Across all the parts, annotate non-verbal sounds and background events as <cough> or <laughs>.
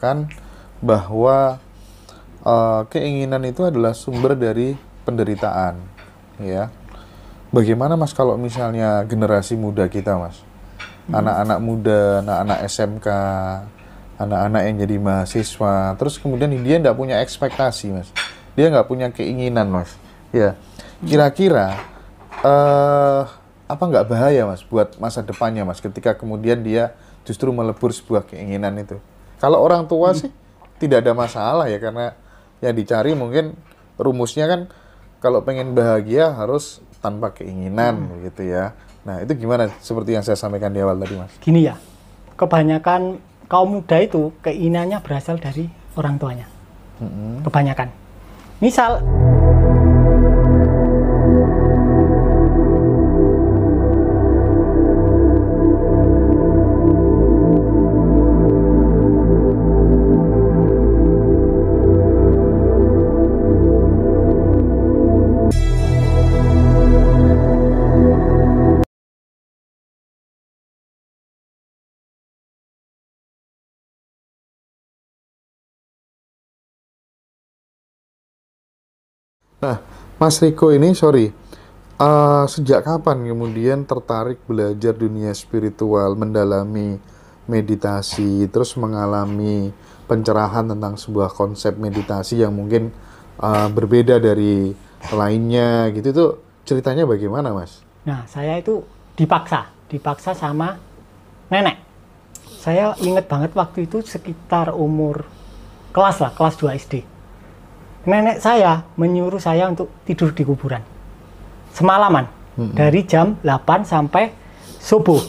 mengatakan bahwa uh, keinginan itu adalah sumber dari penderitaan, ya. Bagaimana Mas kalau misalnya generasi muda kita, Mas? Hmm. Anak-anak hmm. muda, anak-anak SMK, anak-anak yang jadi mahasiswa, terus kemudian dia tidak punya ekspektasi, Mas. Dia nggak punya keinginan, Mas. Ya. Hmm. Kira-kira uh, apa nggak bahaya, Mas, buat masa depannya, Mas, ketika kemudian dia justru melebur sebuah keinginan itu? Kalau orang tua sih tidak ada masalah ya karena yang dicari mungkin rumusnya kan kalau pengen bahagia harus tanpa keinginan hmm. gitu ya. Nah, itu gimana seperti yang saya sampaikan di awal tadi, Mas? Gini ya. Kebanyakan kaum muda itu keinginannya berasal dari orang tuanya. Hmm. Kebanyakan. Misal Mas Riko ini sorry uh, sejak kapan kemudian tertarik belajar dunia spiritual mendalami meditasi terus mengalami pencerahan tentang sebuah konsep meditasi yang mungkin uh, berbeda dari lainnya gitu itu ceritanya bagaimana mas? Nah saya itu dipaksa dipaksa sama nenek saya inget banget waktu itu sekitar umur kelas lah kelas 2 SD nenek saya menyuruh saya untuk tidur di kuburan semalaman hmm. dari jam 8 sampai subuh.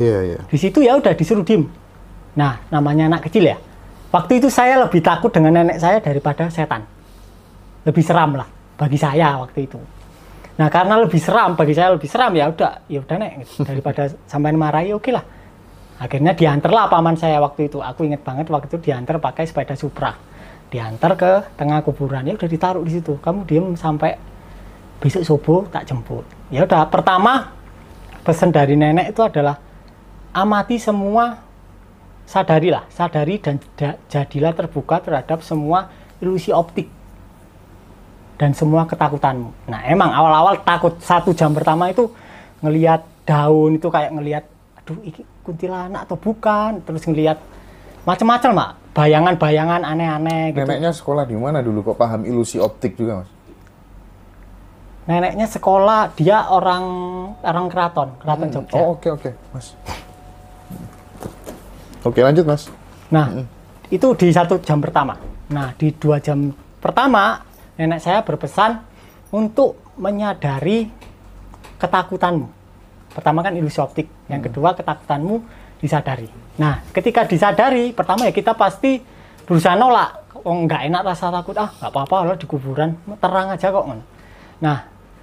Yeah, yeah. Di situ ya udah disuruh diem. Nah, namanya anak kecil ya. Waktu itu saya lebih takut dengan nenek saya daripada setan. Lebih seram lah bagi saya waktu itu. Nah, karena lebih seram bagi saya lebih seram ya udah ya udah nek <laughs> daripada sampai marahi oke okay lah. Akhirnya diantar lah paman saya waktu itu. Aku inget banget waktu itu diantar pakai sepeda Supra diantar ke tengah kuburan ya udah ditaruh di situ kamu diem sampai besok subuh tak jemput ya udah pertama pesan dari nenek itu adalah amati semua sadarilah sadari dan jadilah terbuka terhadap semua ilusi optik dan semua ketakutanmu nah emang awal-awal takut satu jam pertama itu ngelihat daun itu kayak ngelihat aduh ini kuntilanak atau bukan terus ngelihat macam-macam mak bayangan-bayangan aneh-aneh gitu. Neneknya sekolah di mana dulu kok paham ilusi optik juga, Mas? Neneknya sekolah, dia orang orang keraton, keraton hmm. Jogja. Oh, oke okay, oke, okay. Mas. Oke, lanjut, Mas. Nah, hmm. itu di satu jam pertama. Nah, di dua jam pertama, nenek saya berpesan untuk menyadari ketakutanmu. Pertama kan ilusi optik, yang hmm. kedua ketakutanmu disadari. Nah, ketika disadari, pertama ya kita pasti berusaha nolak. Oh, nggak enak rasa takut. Ah, nggak apa-apa lah di kuburan, terang aja kok. Nah,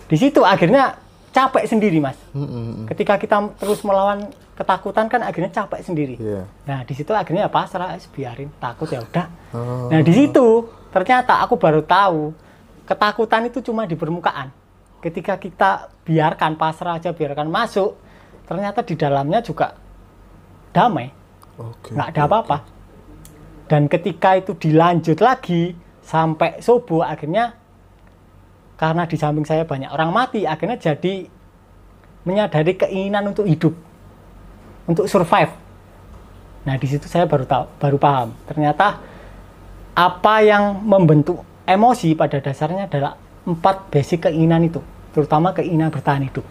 di situ akhirnya capek sendiri, Mas. Mm-hmm. Ketika kita terus melawan ketakutan kan akhirnya capek sendiri. Yeah. Nah, di situ akhirnya ya pasrah, biarin takut ya udah. Oh. Nah, di situ ternyata aku baru tahu ketakutan itu cuma di permukaan. Ketika kita biarkan pasrah aja, biarkan masuk, ternyata di dalamnya juga damai, okay, nggak ada apa-apa. Dan ketika itu dilanjut lagi sampai subuh, akhirnya karena di samping saya banyak orang mati, akhirnya jadi menyadari keinginan untuk hidup, untuk survive. Nah di situ saya baru tahu, baru paham. Ternyata apa yang membentuk emosi pada dasarnya adalah empat basic keinginan itu, terutama keinginan bertahan hidup.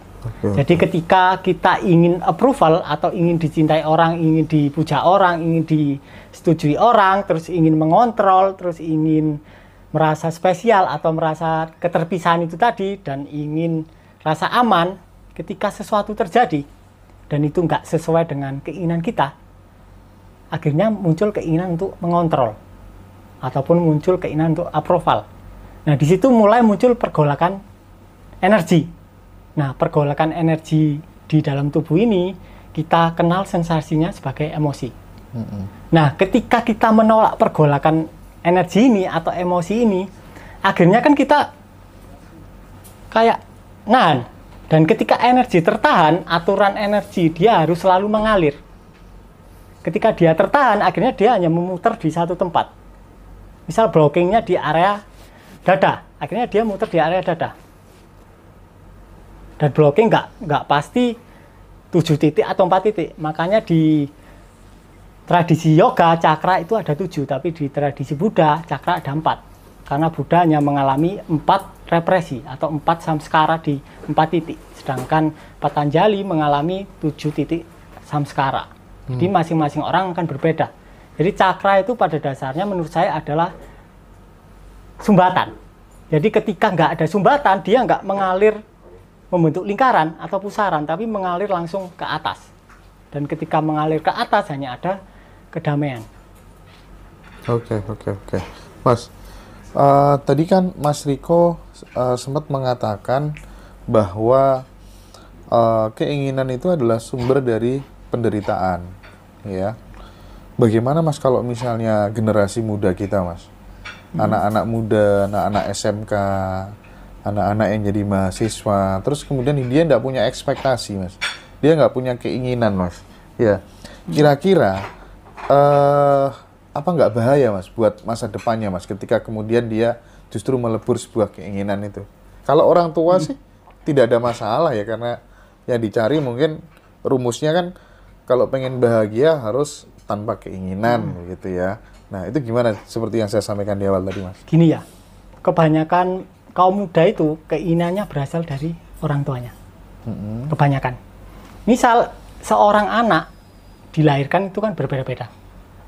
Jadi ketika kita ingin approval atau ingin dicintai orang, ingin dipuja orang, ingin disetujui orang, terus ingin mengontrol, terus ingin merasa spesial atau merasa keterpisahan itu tadi dan ingin rasa aman ketika sesuatu terjadi dan itu nggak sesuai dengan keinginan kita akhirnya muncul keinginan untuk mengontrol ataupun muncul keinginan untuk approval nah di situ mulai muncul pergolakan energi Nah, pergolakan energi di dalam tubuh ini kita kenal sensasinya sebagai emosi. Mm -hmm. Nah, ketika kita menolak pergolakan energi ini atau emosi ini, akhirnya kan kita kayak nahan. Dan ketika energi tertahan, aturan energi dia harus selalu mengalir. Ketika dia tertahan, akhirnya dia hanya memutar di satu tempat. Misal blockingnya di area dada, akhirnya dia muter di area dada dan blocking nggak nggak pasti tujuh titik atau empat titik makanya di tradisi yoga cakra itu ada tujuh tapi di tradisi Buddha cakra ada empat karena Buddha hanya mengalami empat represi atau empat samskara di 4 titik sedangkan Patanjali mengalami tujuh titik samskara hmm. jadi masing-masing orang akan berbeda jadi cakra itu pada dasarnya menurut saya adalah sumbatan jadi ketika nggak ada sumbatan dia nggak mengalir membentuk lingkaran atau pusaran tapi mengalir langsung ke atas. Dan ketika mengalir ke atas hanya ada kedamaian. Oke, oke, oke. Mas, uh, tadi kan Mas Riko uh, sempat mengatakan bahwa uh, keinginan itu adalah sumber dari penderitaan, ya. Bagaimana Mas kalau misalnya generasi muda kita, Mas? Hmm. Anak-anak muda, anak-anak SMK, anak-anak yang jadi mahasiswa terus kemudian dia tidak punya ekspektasi mas dia nggak punya keinginan mas ya kira-kira uh, apa nggak bahaya mas buat masa depannya mas ketika kemudian dia justru melebur sebuah keinginan itu kalau orang tua hmm. sih tidak ada masalah ya karena yang dicari mungkin rumusnya kan kalau pengen bahagia harus tanpa keinginan hmm. gitu ya nah itu gimana seperti yang saya sampaikan di awal tadi mas gini ya kebanyakan kaum muda itu keinginannya berasal dari orang tuanya. Mm-hmm. Kebanyakan. Misal seorang anak dilahirkan itu kan berbeda-beda.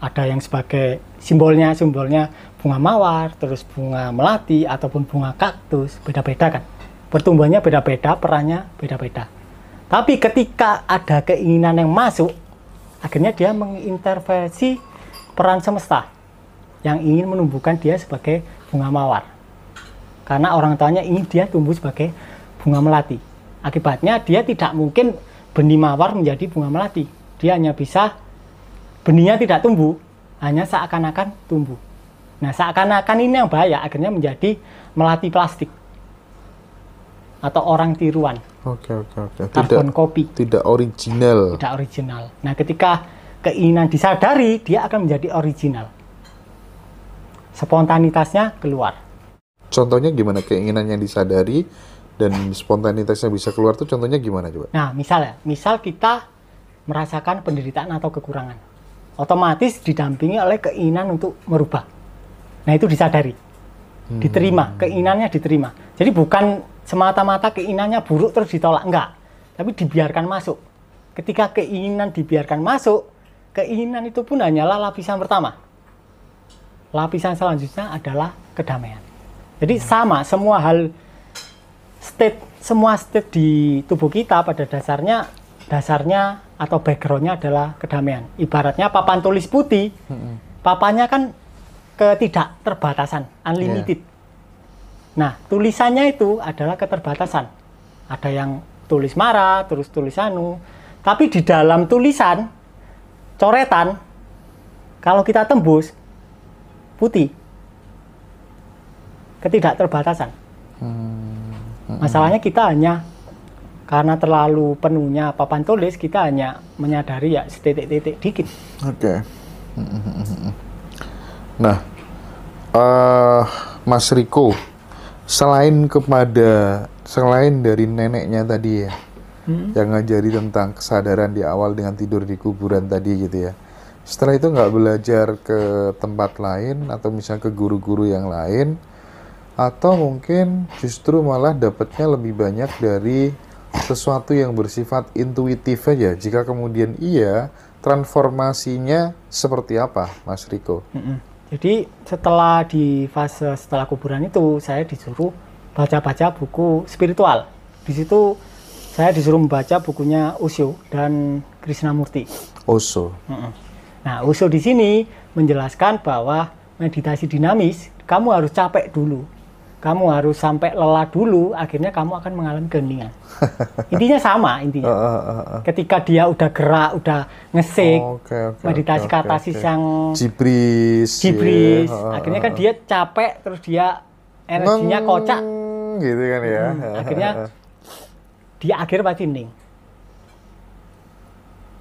Ada yang sebagai simbolnya simbolnya bunga mawar, terus bunga melati ataupun bunga kaktus, beda-beda kan. Pertumbuhannya beda-beda, perannya beda-beda. Tapi ketika ada keinginan yang masuk, akhirnya dia mengintervensi peran semesta yang ingin menumbuhkan dia sebagai bunga mawar karena orang tuanya ingin dia tumbuh sebagai bunga melati. Akibatnya dia tidak mungkin benih mawar menjadi bunga melati. Dia hanya bisa benihnya tidak tumbuh, hanya seakan-akan tumbuh. Nah, seakan-akan ini yang bahaya akhirnya menjadi melati plastik atau orang tiruan. Oke, oke, oke. Karbon tidak, kopi. Tidak original. Tidak original. Nah, ketika keinginan disadari, dia akan menjadi original. Spontanitasnya keluar. Contohnya gimana keinginan yang disadari dan spontanitasnya bisa keluar tuh contohnya gimana coba? Nah, misal ya, misal kita merasakan penderitaan atau kekurangan. Otomatis didampingi oleh keinginan untuk merubah. Nah, itu disadari. Hmm. Diterima, hmm. keinginannya diterima. Jadi bukan semata-mata keinginannya buruk terus ditolak, enggak. Tapi dibiarkan masuk. Ketika keinginan dibiarkan masuk, keinginan itu pun hanyalah lapisan pertama. Lapisan selanjutnya adalah kedamaian. Jadi sama semua hal state semua state di tubuh kita pada dasarnya dasarnya atau backgroundnya adalah kedamaian. Ibaratnya papan tulis putih, papannya kan ketidak terbatasan, unlimited. Yeah. Nah, tulisannya itu adalah keterbatasan. Ada yang tulis marah, terus tulis anu. Tapi di dalam tulisan, coretan, kalau kita tembus, putih ketidakterbatasan. Hmm. Hmm. Masalahnya kita hanya karena terlalu penuhnya papan tulis kita hanya menyadari ya setitik-titik dikit. Oke. Okay. Nah, uh, Mas Riko, selain kepada selain dari neneknya tadi ya, hmm. yang ngajari tentang kesadaran di awal dengan tidur di kuburan tadi gitu ya. Setelah itu nggak belajar ke tempat lain atau misalnya ke guru-guru yang lain, atau mungkin justru malah dapatnya lebih banyak dari sesuatu yang bersifat intuitif aja. Jika kemudian iya, transformasinya seperti apa, Mas Riko? Mm Jadi setelah di fase setelah kuburan itu, saya disuruh baca-baca buku spiritual. Di situ saya disuruh membaca bukunya Osho dan Krishnamurti. Osho. Mm -mm. Nah, Osho di sini menjelaskan bahwa meditasi dinamis, kamu harus capek dulu kamu harus sampai lelah dulu, akhirnya kamu akan mengalami keheningan. <laughs> intinya sama intinya. Uh, uh, uh, uh. Ketika dia udah gerak, udah ngesik, oh, okay, okay, meditasi okay, katasis okay. yang jibris, jibris, uh, uh, uh. akhirnya kan dia capek, terus dia energinya kocak, gitu kan ya. Hmm, akhirnya dia akhir pasti mending.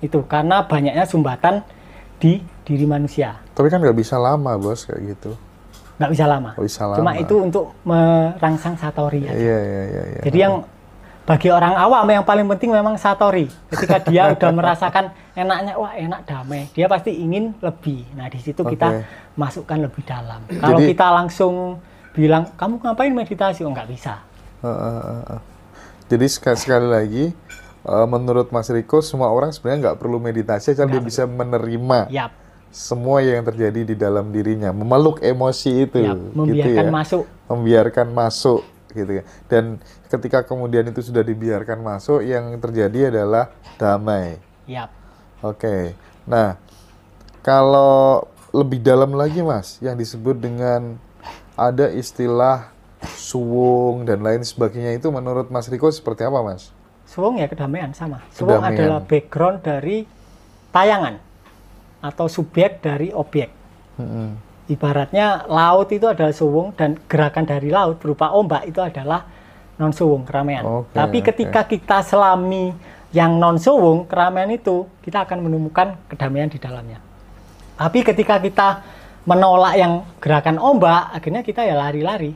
Itu karena banyaknya sumbatan di diri manusia. Tapi kan nggak bisa lama bos kayak gitu nggak bisa lama. Gak bisa lama. Cuma itu untuk merangsang satori aja. Iya, iya, iya, iya. Jadi yang bagi orang awam yang paling penting memang satori. Ketika dia <laughs> udah merasakan enaknya, wah enak damai, dia pasti ingin lebih. Nah di situ okay. kita masukkan lebih dalam. Jadi, Kalau kita langsung bilang kamu ngapain meditasi, oh nggak bisa. Uh, uh, uh, Jadi sekali, sekali lagi, eh, menurut Mas Riko semua orang sebenarnya nggak perlu meditasi, tapi dia bisa menerima. Yap semua yang terjadi di dalam dirinya, memeluk emosi itu, ya, gitu membiarkan gitu ya. masuk, membiarkan masuk, gitu ya. Dan ketika kemudian itu sudah dibiarkan masuk, yang terjadi adalah damai. Ya. Oke. Nah, kalau lebih dalam lagi, mas, yang disebut dengan ada istilah suwung dan lain sebagainya itu, menurut Mas Riko seperti apa, mas? Suwung ya kedamaian sama. Suwung adalah background dari tayangan atau subjek dari objek. Hmm. Ibaratnya laut itu adalah suwung dan gerakan dari laut berupa ombak itu adalah non suwung keramaian. Okay, Tapi ketika kita selami yang non suwung keramaian itu kita akan menemukan kedamaian di dalamnya. Tapi ketika kita menolak yang gerakan ombak, akhirnya kita ya lari-lari.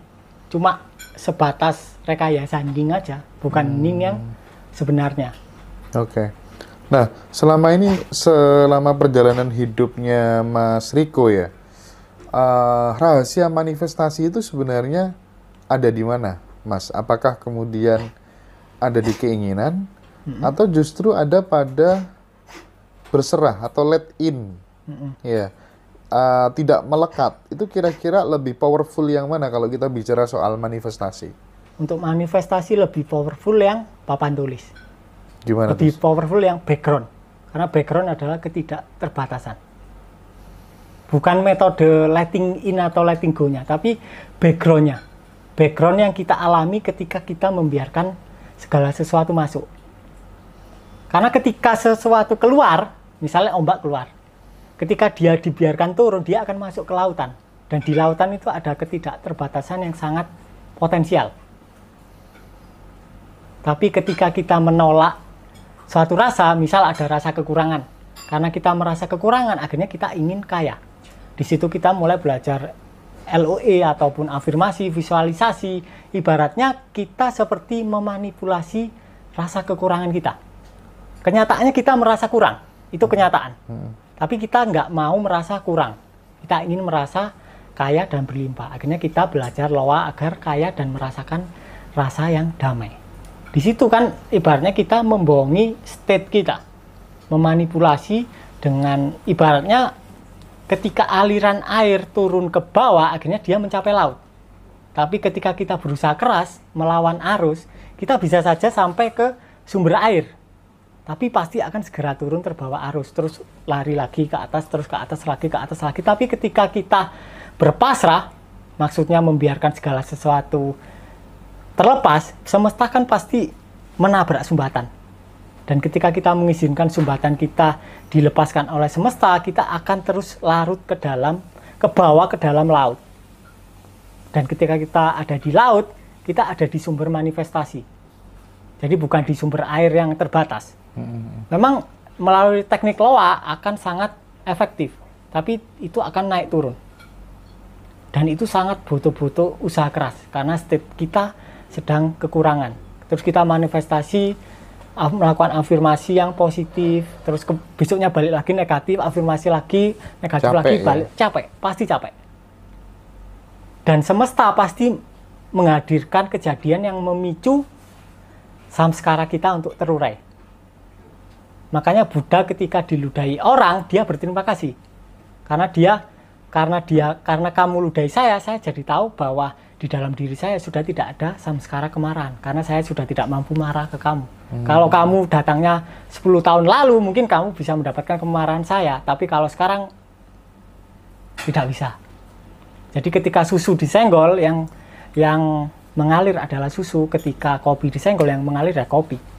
Cuma sebatas rekayasa ning aja, bukan hmm. ning yang sebenarnya. Oke. Okay. Nah, selama ini selama perjalanan hidupnya Mas Riko ya, uh, rahasia manifestasi itu sebenarnya ada di mana, Mas? Apakah kemudian ada di keinginan atau justru ada pada berserah atau let in? Mm-hmm. Ya. Uh, tidak melekat. Itu kira-kira lebih powerful yang mana kalau kita bicara soal manifestasi? Untuk manifestasi lebih powerful yang papan tulis Gimana lebih terus? powerful yang background karena background adalah ketidakterbatasan bukan metode lighting in atau lighting go-nya tapi backgroundnya background yang kita alami ketika kita membiarkan segala sesuatu masuk karena ketika sesuatu keluar misalnya ombak keluar ketika dia dibiarkan turun dia akan masuk ke lautan dan di lautan itu ada ketidakterbatasan yang sangat potensial tapi ketika kita menolak suatu rasa, misal ada rasa kekurangan. Karena kita merasa kekurangan, akhirnya kita ingin kaya. Di situ kita mulai belajar LOE ataupun afirmasi, visualisasi. Ibaratnya kita seperti memanipulasi rasa kekurangan kita. Kenyataannya kita merasa kurang, itu kenyataan. Hmm. Tapi kita nggak mau merasa kurang. Kita ingin merasa kaya dan berlimpah. Akhirnya kita belajar loa agar kaya dan merasakan rasa yang damai. Di situ kan ibaratnya kita membohongi state kita, memanipulasi dengan ibaratnya ketika aliran air turun ke bawah akhirnya dia mencapai laut. Tapi ketika kita berusaha keras melawan arus, kita bisa saja sampai ke sumber air. Tapi pasti akan segera turun terbawa arus, terus lari lagi ke atas, terus ke atas lagi, ke atas lagi. Tapi ketika kita berpasrah, maksudnya membiarkan segala sesuatu Terlepas, semesta kan pasti menabrak sumbatan. Dan ketika kita mengizinkan sumbatan kita dilepaskan oleh semesta, kita akan terus larut ke dalam, ke bawah, ke dalam laut. Dan ketika kita ada di laut, kita ada di sumber manifestasi. Jadi bukan di sumber air yang terbatas. Hmm. Memang melalui teknik loa akan sangat efektif, tapi itu akan naik turun. Dan itu sangat butuh-butuh usaha keras, karena setiap kita sedang kekurangan. Terus kita manifestasi melakukan afirmasi yang positif, terus ke, besoknya balik lagi negatif, afirmasi lagi negatif capek, lagi ya? balik ya? capek, pasti capek. Dan semesta pasti menghadirkan kejadian yang memicu samskara kita untuk terurai. Makanya Buddha ketika diludahi orang, dia berterima kasih. Karena dia karena dia karena kamu ludahi saya, saya jadi tahu bahwa di dalam diri saya sudah tidak ada samskara kemarahan karena saya sudah tidak mampu marah ke kamu. Hmm. Kalau kamu datangnya 10 tahun lalu mungkin kamu bisa mendapatkan kemarahan saya, tapi kalau sekarang tidak bisa. Jadi ketika susu disenggol yang yang mengalir adalah susu, ketika kopi disenggol yang mengalir adalah kopi.